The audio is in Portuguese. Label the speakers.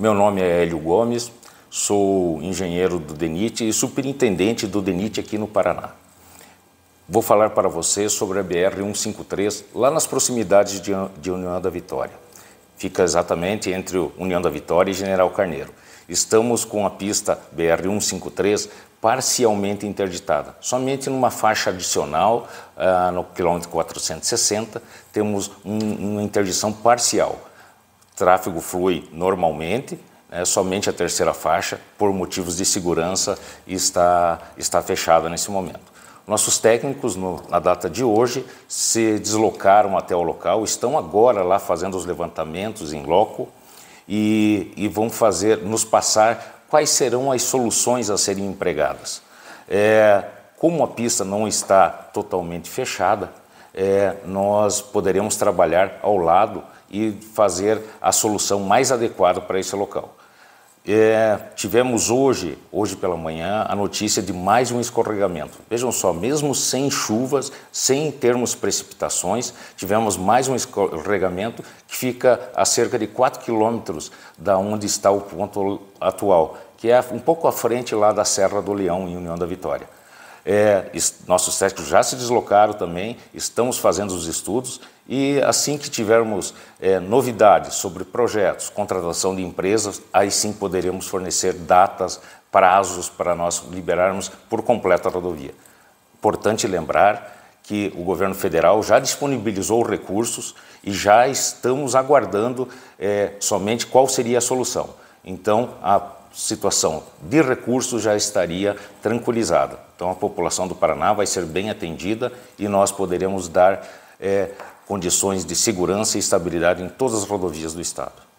Speaker 1: Meu nome é Hélio Gomes, sou engenheiro do DENIT e superintendente do DENIT aqui no Paraná. Vou falar para vocês sobre a BR-153, lá nas proximidades de, União da Vitória. Fica exatamente entre União da Vitória e General Carneiro. Estamos com a pista BR-153 parcialmente interditada. Somente numa faixa adicional, ah, no quilômetro 460, temos um, uma interdição parcial tráfego flui normalmente, né? somente a terceira faixa, por motivos de segurança, está, está fechada nesse momento. Nossos técnicos, no, na data de hoje, se deslocaram até o local, estão agora lá fazendo os levantamentos em loco e, e vão fazer, nos passar quais serão as soluções a serem empregadas. É, como a pista não está totalmente fechada, é, nós poderemos trabalhar ao lado e fazer a solução mais adequada para esse local. É, tivemos hoje, hoje pela manhã, a notícia de mais um escorregamento. Vejam só, mesmo sem chuvas, sem termos precipitações, tivemos mais um escorregamento que fica a cerca de 4 quilômetros da onde está o ponto atual, que é um pouco à frente lá da Serra do Leão, em União da Vitória. É, nossos técnicos já se deslocaram também, estamos fazendo os estudos e assim que tivermos é, novidades sobre projetos, contratação de empresas, aí sim poderemos fornecer datas, prazos para nós liberarmos por completo a rodovia. Importante lembrar que o governo federal já disponibilizou recursos e já estamos aguardando é, somente qual seria a solução. Então, a situação de recursos já estaria tranquilizada. Então a população do Paraná vai ser bem atendida e nós poderemos dar é, condições de segurança e estabilidade em todas as rodovias do Estado.